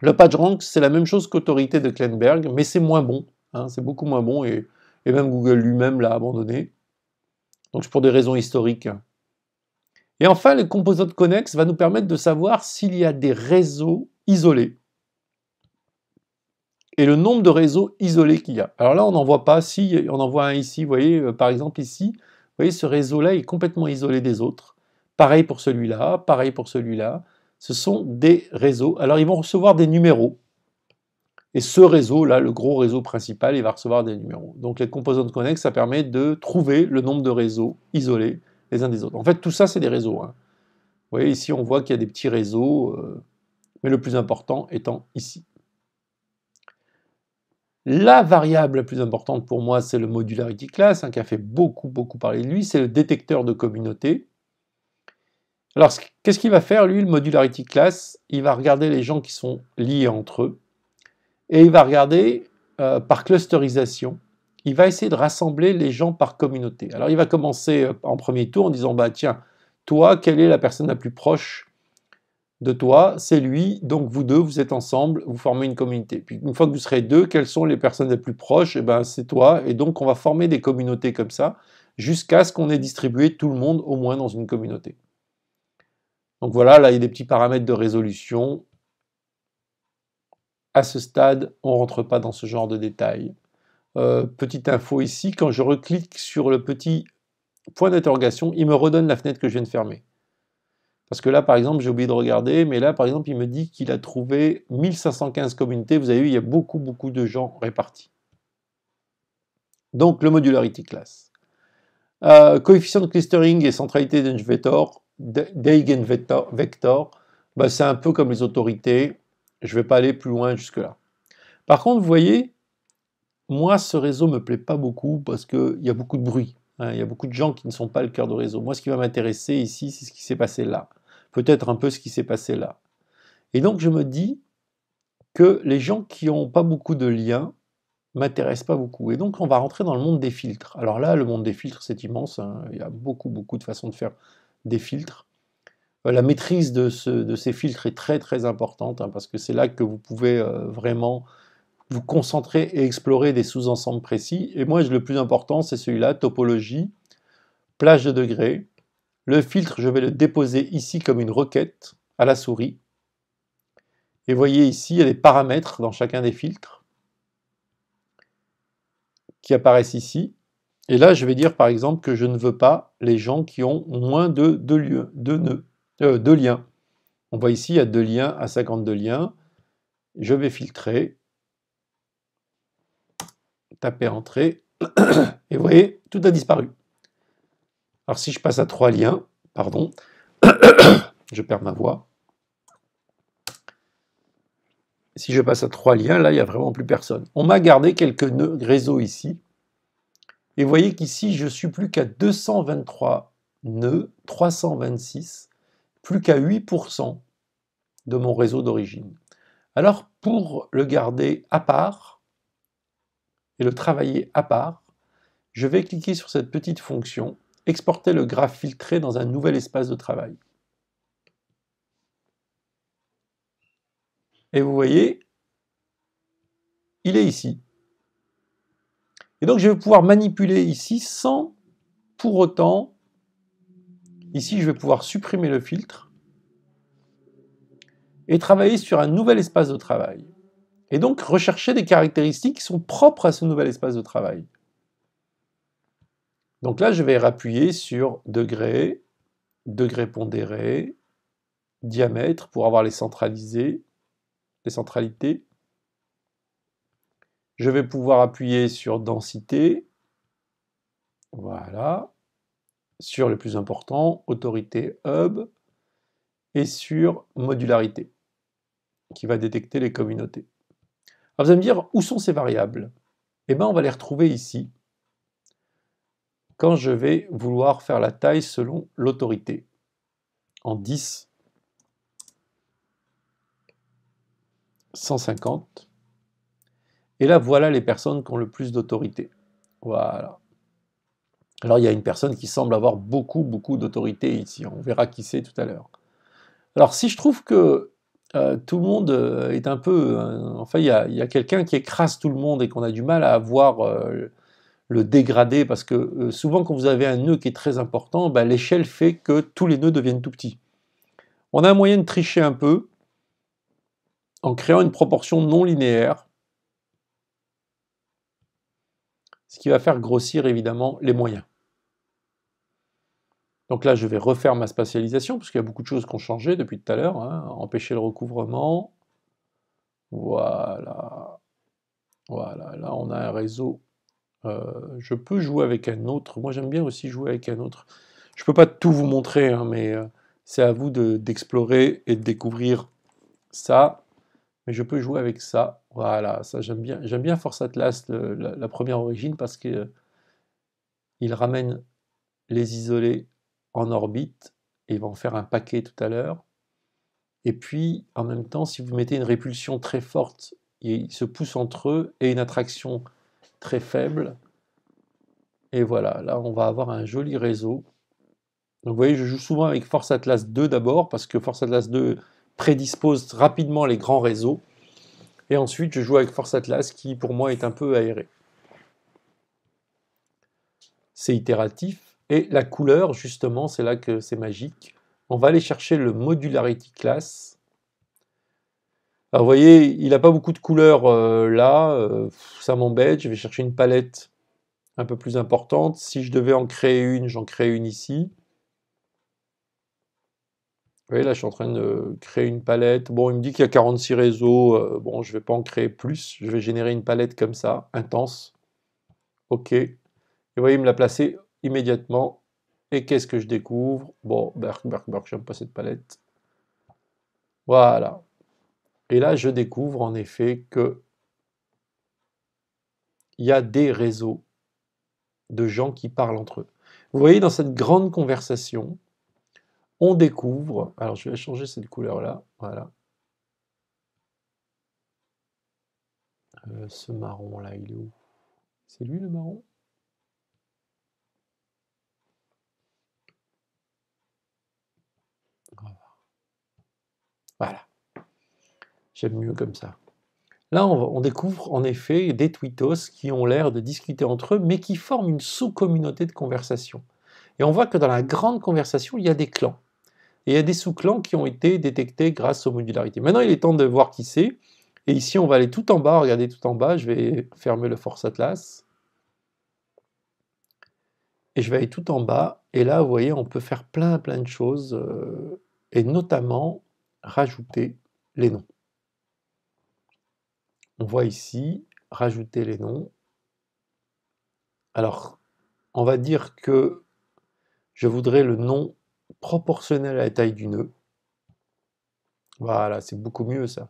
Le PageRank, c'est la même chose qu'autorité de Kleinberg, mais c'est moins bon. Hein, c'est beaucoup moins bon et, même Google lui-même l'a abandonné. Donc pour des raisons historiques. Et enfin, le composant Connex va nous permettre de savoir s'il y a des réseaux isolés et le nombre de réseaux isolés qu'il y a. Alors là, on n'en voit pas. Si on en voit un ici, vous voyez, euh, par exemple ici, vous voyez, ce réseau-là est complètement isolé des autres. Pareil pour celui-là, pareil pour celui-là. Ce sont des réseaux. Alors, ils vont recevoir des numéros. Et ce réseau-là, le gros réseau principal, il va recevoir des numéros. Donc, les composantes connexes, ça permet de trouver le nombre de réseaux isolés les uns des autres. En fait, tout ça, c'est des réseaux. Hein. Vous voyez, ici, on voit qu'il y a des petits réseaux, euh, mais le plus important étant ici. La variable la plus importante pour moi, c'est le modularity class, hein, qui a fait beaucoup, beaucoup parler de lui. C'est le détecteur de communauté. Alors, qu'est-ce qu'il va faire, lui, le modularity class Il va regarder les gens qui sont liés entre eux. Et il va regarder euh, par clusterisation. Il va essayer de rassembler les gens par communauté. Alors, il va commencer euh, en premier tour en disant, bah tiens, toi, quelle est la personne la plus proche de toi, c'est lui, donc vous deux, vous êtes ensemble, vous formez une communauté. Puis une fois que vous serez deux, quelles sont les personnes les plus proches Eh ben c'est toi, et donc on va former des communautés comme ça, jusqu'à ce qu'on ait distribué tout le monde au moins dans une communauté. Donc voilà, là il y a des petits paramètres de résolution. À ce stade, on ne rentre pas dans ce genre de détails. Euh, petite info ici, quand je reclique sur le petit point d'interrogation, il me redonne la fenêtre que je viens de fermer. Parce que là, par exemple, j'ai oublié de regarder, mais là, par exemple, il me dit qu'il a trouvé 1515 communautés. Vous avez vu, il y a beaucoup, beaucoup de gens répartis. Donc, le modularity class. Euh, coefficient de clustering et centralité d'Eigenvector, vector, bah, c'est un peu comme les autorités. Je ne vais pas aller plus loin jusque-là. Par contre, vous voyez, moi, ce réseau ne me plaît pas beaucoup parce qu'il y a beaucoup de bruit. Hein. il y a beaucoup de gens qui ne sont pas le cœur de réseau. Moi, ce qui va m'intéresser ici, c'est ce qui s'est passé là peut-être un peu ce qui s'est passé là. Et donc je me dis que les gens qui n'ont pas beaucoup de liens m'intéressent pas beaucoup. Et donc on va rentrer dans le monde des filtres. Alors là, le monde des filtres, c'est immense. Hein. Il y a beaucoup, beaucoup de façons de faire des filtres. Euh, la maîtrise de, ce, de ces filtres est très, très importante, hein, parce que c'est là que vous pouvez euh, vraiment vous concentrer et explorer des sous-ensembles précis. Et moi, le plus important, c'est celui-là, topologie, plage de degrés, le filtre, je vais le déposer ici comme une requête à la souris. Et voyez ici, il y a des paramètres dans chacun des filtres qui apparaissent ici. Et là, je vais dire par exemple que je ne veux pas les gens qui ont moins de deux, euh, liens. On voit ici, il y a deux liens à 52 liens. Je vais filtrer, taper entrée, et vous voyez, tout a disparu. Alors si je passe à trois liens, pardon, je perds ma voix. Si je passe à trois liens, là, il n'y a vraiment plus personne. On m'a gardé quelques nœuds réseaux ici. Et vous voyez qu'ici, je suis plus qu'à 223 nœuds, 326, plus qu'à 8% de mon réseau d'origine. Alors, pour le garder à part et le travailler à part, je vais cliquer sur cette petite fonction exporter le graphe filtré dans un nouvel espace de travail. Et vous voyez, il est ici. Et donc je vais pouvoir manipuler ici sans pour autant, ici je vais pouvoir supprimer le filtre et travailler sur un nouvel espace de travail. Et donc rechercher des caractéristiques qui sont propres à ce nouvel espace de travail. Donc là, je vais appuyer sur degré, degré pondéré, diamètre pour avoir les centralisés, les centralités. Je vais pouvoir appuyer sur densité. Voilà. Sur le plus important, autorité hub et sur modularité qui va détecter les communautés. Alors vous allez me dire où sont ces variables Eh bien, on va les retrouver ici quand je vais vouloir faire la taille selon l'autorité. En 10, 150. Et là, voilà les personnes qui ont le plus d'autorité. Voilà. Alors, il y a une personne qui semble avoir beaucoup, beaucoup d'autorité ici. On verra qui c'est tout à l'heure. Alors, si je trouve que euh, tout le monde euh, est un peu... Euh, enfin, il y a, quelqu'un qui écrase tout le monde et qu'on a du mal à avoir le dégrader, parce que euh, souvent quand vous avez un nœud qui est très important, ben, l'échelle fait que tous les nœuds deviennent tout petits. On a un moyen de tricher un peu en créant une proportion non linéaire, ce qui va faire grossir évidemment les moyens. Donc là, je vais refaire ma spatialisation, parce qu'il y a beaucoup de choses qui ont changé depuis tout à l'heure. Hein. Empêcher le recouvrement. Voilà. Voilà, là on a un réseau euh, je peux jouer avec un autre. Moi, j'aime bien aussi jouer avec un autre. Je ne peux pas tout vous montrer, hein, mais euh, c'est à vous d'explorer et de découvrir ça. Mais je peux jouer avec ça. Voilà, ça j'aime bien. J'aime bien Force Atlas, la, première origine, parce que euh, il ramène les isolés en orbite et va en faire un paquet tout à l'heure. Et puis, en même temps, si vous mettez une répulsion très forte, ils se poussent entre eux et une attraction très faible. Et voilà, là on va avoir un joli réseau. vous voyez, je joue souvent avec Force Atlas 2 d'abord, parce que Force Atlas 2 prédispose rapidement les grands réseaux. Et ensuite, je joue avec Force Atlas, qui pour moi est un peu aéré. C'est itératif. Et la couleur, justement, c'est là que c'est magique. On va aller chercher le modularity class. Alors, vous voyez, il n'a pas beaucoup de couleurs euh, là. Euh, ça m'embête. Je vais chercher une palette un peu plus importante. Si je devais en créer une, j'en crée une ici. Vous voyez, là, je suis en train de créer une palette. Bon, il me dit qu'il y a 46 réseaux. Euh, bon, je ne vais pas en créer plus. Je vais générer une palette comme ça, intense. OK. Et vous voyez, il me l'a placée immédiatement. Et qu'est-ce que je découvre Bon, berk, berk, j'aime pas cette palette. Voilà. Et là, je découvre en effet que il y a des réseaux de gens qui parlent entre eux. Vous voyez, dans cette grande conversation, on découvre. Alors, je vais changer cette couleur-là. Voilà. Euh, ce marron-là, il est où C'est lui le marron Voilà. J'aime mieux comme ça. Là, on, découvre en effet des tweetos qui ont l'air de discuter entre eux, mais qui forment une sous-communauté de conversation. Et on voit que dans la grande conversation, il y a des clans. Et il y a des sous-clans qui ont été détectés grâce aux modularités. Maintenant, il est temps de voir qui c'est. Et ici, on va aller tout en bas, regardez tout en bas. Je vais fermer le Force Atlas. Et je vais aller tout en bas. Et là, vous voyez, on peut faire plein, plein de choses. Euh, et notamment, rajouter les noms on voit ici rajouter les noms. Alors, on va dire que je voudrais le nom proportionnel à la taille du nœud. E. Voilà, c'est beaucoup mieux ça.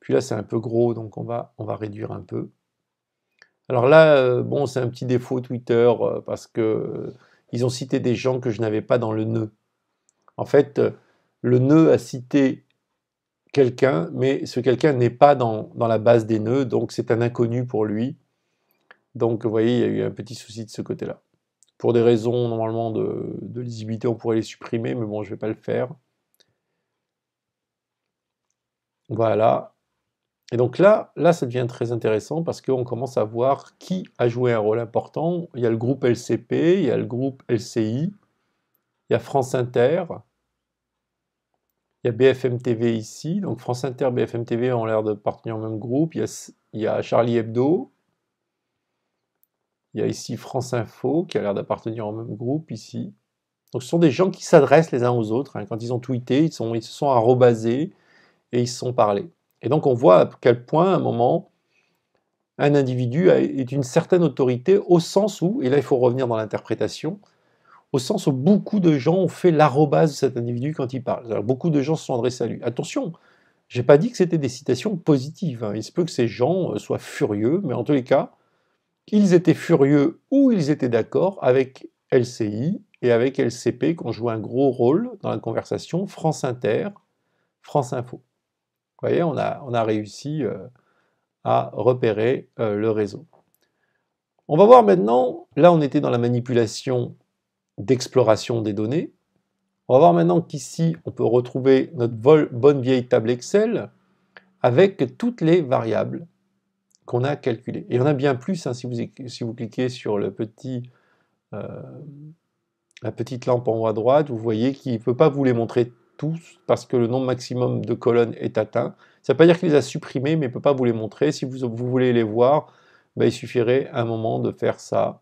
Puis là, c'est un peu gros, donc on va, on va réduire un peu. Alors là, euh, bon, c'est un petit défaut Twitter euh, parce que euh, ils ont cité des gens que je n'avais pas dans le nœud. En fait, le nœud a cité quelqu'un, mais ce quelqu'un n'est pas dans, la base des nœuds, donc c'est un inconnu pour lui. Donc vous voyez, il y a eu un petit souci de ce côté-là. Pour des raisons normalement de, lisibilité, on pourrait les supprimer, mais bon, je ne vais pas le faire. Voilà. Et donc là, là, ça devient très intéressant parce qu'on commence à voir qui a joué un rôle important. Il y a le groupe LCP, il y a le groupe LCI, il y a France Inter, il y a BFM TV ici, donc France Inter, BFM TV ont l'air de au même groupe. Il y, a, Charlie Hebdo. Il y a ici France Info qui a l'air d'appartenir au même groupe ici. Donc ce sont des gens qui s'adressent les uns aux autres. Hein. Quand ils ont tweeté, ils, se sont arrobasés et ils se sont parlés. Et donc on voit à quel point, à un moment, un individu est une certaine autorité au sens où, et là il faut revenir dans l'interprétation, au sens où beaucoup de gens ont fait l'arrobase de cet individu quand il parle. beaucoup de gens se sont adressés à lui. Attention, j'ai pas dit que c'était des citations positives. Hein. Il se peut que ces gens euh, soient furieux, mais en tous les cas, ils étaient furieux ou ils étaient d'accord avec LCI et avec LCP qui ont joué un gros rôle dans la conversation France Inter, France Info. Vous voyez, on a, on a réussi euh, à repérer euh, le réseau. On va voir maintenant, là on était dans la manipulation d'exploration des données. On va voir maintenant qu'ici, on peut retrouver notre bonne vieille table Excel avec toutes les variables qu'on a calculées. Et y en a bien plus hein, si, vous, si, vous, cliquez sur le petit, euh, la petite lampe en haut à droite, vous voyez qu'il ne peut pas vous les montrer tous parce que le nombre maximum de colonnes est atteint. Ça ne veut pas dire qu'il les a supprimés mais il ne peut pas vous les montrer. Si vous, vous voulez les voir, ben, il suffirait un moment de faire ça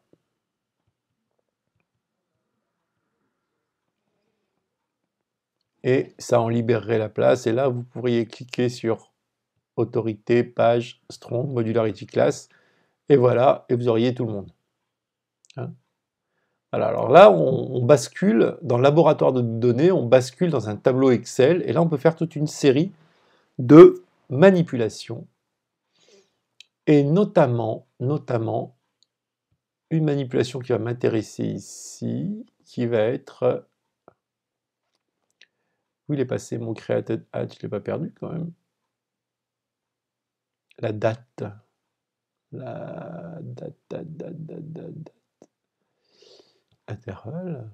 et ça en libérerait la place. Et là, vous pourriez cliquer sur Autorité, Page, Strong, Modularity Class, et voilà, et vous auriez tout le monde. Hein alors là, on, bascule dans le laboratoire de données, on bascule dans un tableau Excel, et là, on peut faire toute une série de manipulations, et notamment, notamment, une manipulation qui va m'intéresser ici, qui va être il est passé mon créateur hat je ne l'ai pas perdu quand même. La date. La date, date, date, date, date, Intervalle.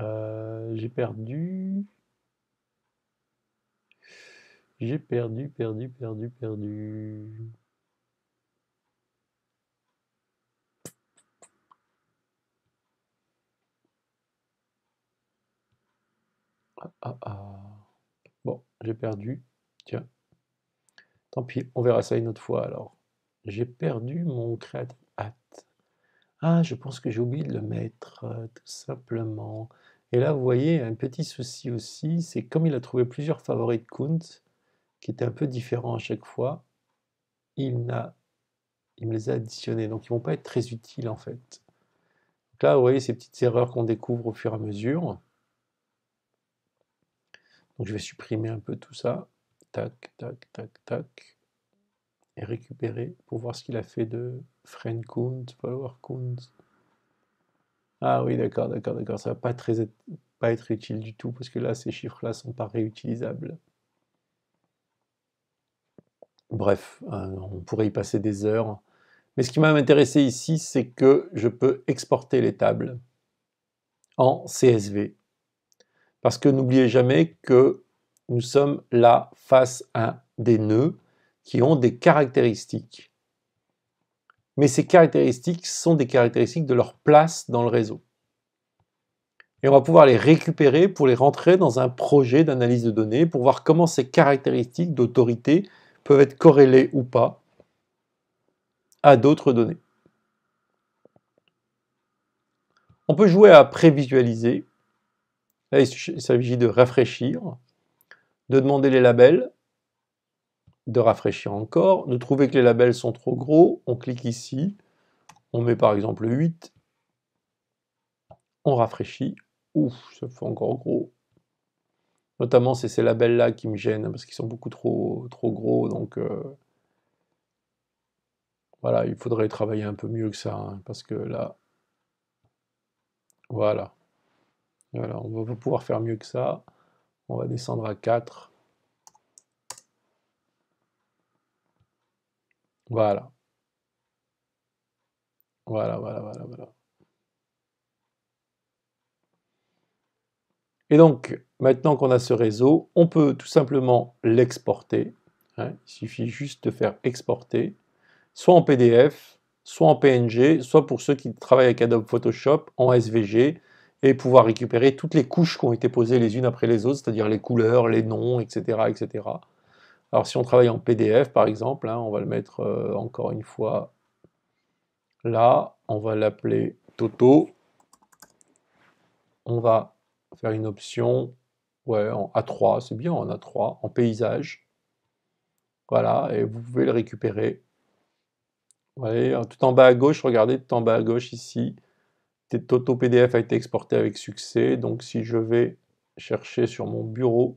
Euh, j'ai perdu. J'ai perdu, perdu, perdu, perdu. Ah, ah, ah. Bon, j'ai perdu. Tiens. Tant pis, on verra ça une autre fois alors. J'ai perdu mon créateur. hat. Ah, je pense que j'ai oublié de le mettre, euh, tout simplement. Et là, vous voyez, un petit souci aussi, c'est comme il a trouvé plusieurs favoris de Kunt, qui étaient un peu différents à chaque fois, il, n'a, il me les a additionnés. Donc, ils ne vont pas être très utiles, en fait. là, vous voyez ces petites erreurs qu'on découvre au fur et à mesure je vais supprimer un peu tout ça. Tac, tac, tac, tac. Et récupérer pour voir ce qu'il a fait de friend count, follower count. Ah oui, d'accord, d'accord, d'accord. Ça va pas très être, pas être utile du tout parce que là, ces chiffres-là sont pas réutilisables. Bref, euh, on pourrait y passer des heures. Mais ce qui m'a intéressé ici, c'est que je peux exporter les tables en CSV. Parce que n'oubliez jamais que nous sommes là face à des nœuds qui ont des caractéristiques. Mais ces caractéristiques sont des caractéristiques de leur place dans le réseau. Et on va pouvoir les récupérer pour les rentrer dans un projet d'analyse de données pour voir comment ces caractéristiques d'autorité peuvent être corrélées ou pas à d'autres données. On peut jouer à prévisualiser Là, il s'agit de rafraîchir, de demander les labels, de rafraîchir encore, de trouver que les labels sont trop gros, on clique ici, on met par exemple 8, on rafraîchit, ouf, ça fait encore gros. Notamment, c'est ces labels-là qui me gênent, parce qu'ils sont beaucoup trop, trop gros, donc... Euh, voilà, il faudrait travailler un peu mieux que ça, hein, parce que là... Voilà. Voilà, on va pouvoir faire mieux que ça. On va descendre à 4. Voilà. Voilà, voilà, voilà, voilà. Et donc, maintenant qu'on a ce réseau, on peut tout simplement l'exporter. Hein. il suffit juste de faire exporter, soit en PDF, soit en PNG, soit pour ceux qui travaillent avec Adobe Photoshop, en SVG, et pouvoir récupérer toutes les couches qui ont été posées les unes après les autres, c'est-à-dire les couleurs, les noms, etc., etc. Alors si on travaille en PDF par exemple, hein, on va le mettre euh, encore une fois là, on va l'appeler Toto, on va faire une option ouais, en A3, c'est bien en A3, en paysage, voilà, et vous pouvez le récupérer. Hein, tout en bas à gauche, regardez, tout en bas à gauche ici, Toto PDF a été exporté avec succès. Donc si je vais chercher sur mon bureau,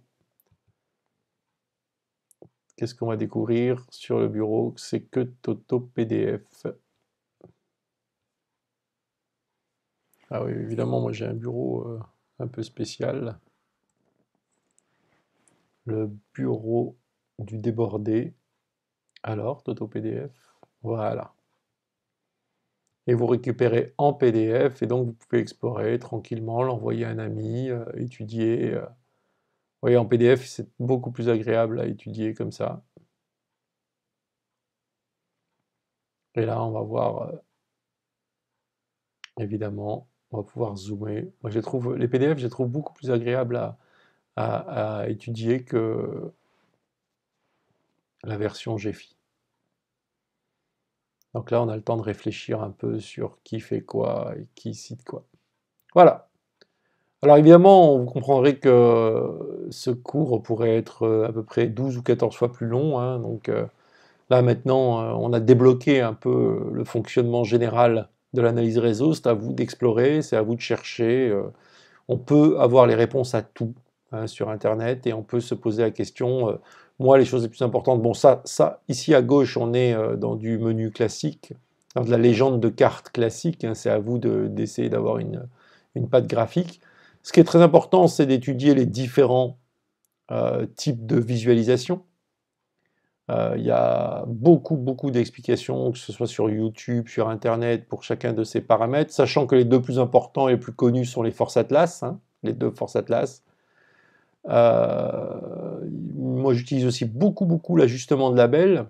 qu'est-ce qu'on va découvrir sur le bureau C'est que Toto PDF. Ah oui, évidemment, moi j'ai un bureau euh, un peu spécial. Le bureau du débordé. Alors, Toto PDF, voilà et vous récupérez en PDF et donc vous pouvez explorer tranquillement, l'envoyer à un ami, euh, étudier. Euh. Vous voyez, en PDF, c'est beaucoup plus agréable à étudier comme ça. Et là, on va voir, euh, évidemment, on va pouvoir zoomer. Moi, je trouve, les PDF, je les trouve beaucoup plus agréables à, à étudier que la version GFI. Donc là, on a le temps de réfléchir un peu sur qui fait quoi et qui cite quoi. Voilà. Alors évidemment, vous comprendrez que ce cours pourrait être euh, à peu près 12 ou 14 fois plus long. Hein. donc euh, là maintenant, euh, on a débloqué un peu le fonctionnement général de l'analyse réseau. C'est à vous d'explorer, c'est à vous de chercher. on peut avoir les réponses à tout hein, sur Internet et on peut se poser la question moi, les choses les plus importantes, bon, ça, ça ici à gauche, on est euh, dans du menu classique, dans de la légende de cartes classique. Hein, c'est à vous d'essayer d'avoir une, une patte graphique. Ce qui est très important, c'est d'étudier les différents euh, types de visualisation. Euh, il y a beaucoup, beaucoup d'explications, que ce soit sur YouTube, sur Internet, pour chacun de ces paramètres, sachant que les deux plus importants et les plus connus sont les Force Atlas, hein, les deux Force Atlas. Euh, moi j'utilise aussi beaucoup, beaucoup l'ajustement de label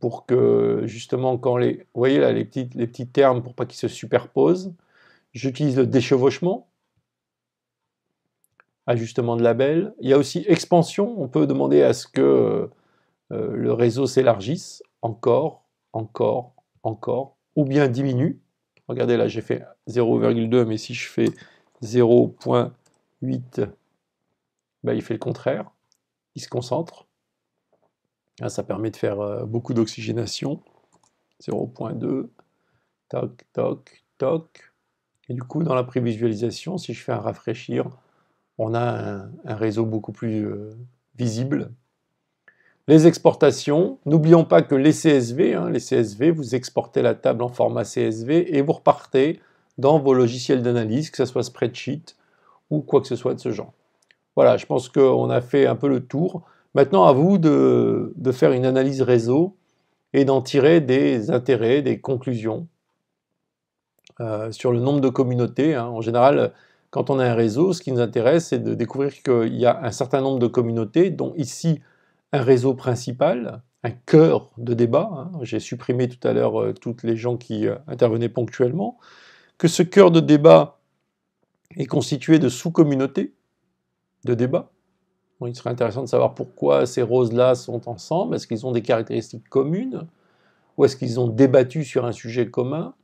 pour que justement quand les, vous voyez là les petits, les petits termes pour pas qu'ils se superposent, j'utilise le déchevauchement, ajustement de label. Il y a aussi expansion, on peut demander à ce que euh, le réseau s'élargisse encore, encore, encore, ou bien diminue. Regardez là, j'ai fait 0,2, mais si je fais 0,8, ben, il fait le contraire il se concentre. Ah, ça permet de faire euh, beaucoup d'oxygénation. 0.2, toc, toc, toc. Et du coup, dans la prévisualisation, si je fais un rafraîchir, on a un, réseau beaucoup plus euh, visible. Les exportations, n'oublions pas que les CSV, hein, les CSV, vous exportez la table en format CSV et vous repartez dans vos logiciels d'analyse, que ce soit spreadsheet ou quoi que ce soit de ce genre. Voilà, je pense qu'on a fait un peu le tour. Maintenant, à vous de, faire une analyse réseau et d'en tirer des intérêts, des conclusions euh, sur le nombre de communautés. Hein. En général, quand on a un réseau, ce qui nous intéresse, c'est de découvrir qu'il y a un certain nombre de communautés, dont ici un réseau principal, un cœur de débat. Hein. J'ai supprimé tout à l'heure euh, toutes les gens qui euh, intervenaient ponctuellement. Que ce cœur de débat est constitué de sous-communautés de débat. il serait intéressant de savoir pourquoi ces roses-là sont ensemble. Est-ce qu'ils ont des caractéristiques communes Ou est-ce qu'ils ont débattu sur un sujet commun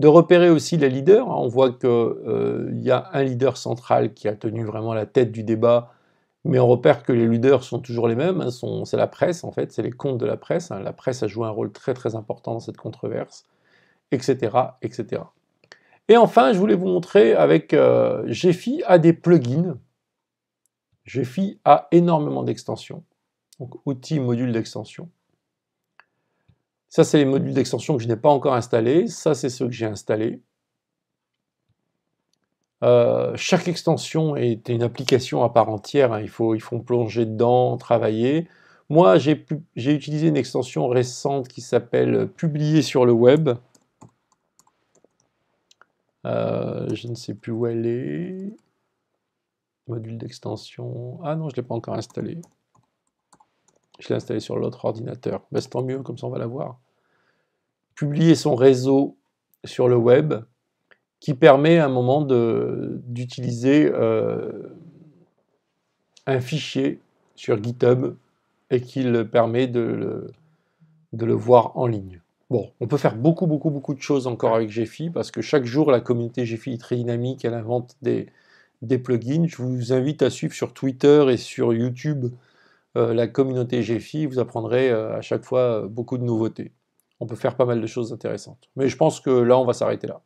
De repérer aussi les leaders. On voit qu'il euh, y a un leader central qui a tenu vraiment la tête du débat, mais on repère que les leaders sont toujours les mêmes. Hein. c'est la presse, en fait, c'est les comptes de la presse. Hein. la presse a joué un rôle très très important dans cette controverse, etc. etc. Et enfin, je voulais vous montrer avec euh, Jeffy à des plugins GFI a énormément d'extensions, donc outils, modules d'extension. Ça, c'est les modules d'extension que je n'ai pas encore installés. Ça, c'est ceux que j'ai installés. Euh, chaque extension est une application à part entière. Hein. Il, faut, plonger dedans, travailler. Moi, j'ai utilisé une extension récente qui s'appelle Publier sur le web. Euh, je ne sais plus où elle est module d'extension. Ah non, je ne l'ai pas encore installé. Je l'ai installé sur l'autre ordinateur. Mais bah, c'est tant mieux, comme ça on va la voir. Publier son réseau sur le web, qui permet à un moment d'utiliser euh, un fichier sur GitHub et qui le permet de le, de le voir en ligne. Bon, on peut faire beaucoup, beaucoup, beaucoup de choses encore avec GFI parce que chaque jour, la communauté GFI est très dynamique, elle invente des, des plugins. Je vous invite à suivre sur Twitter et sur YouTube euh, la communauté GFI. Vous apprendrez euh, à chaque fois euh, beaucoup de nouveautés. On peut faire pas mal de choses intéressantes. Mais je pense que là, on va s'arrêter là.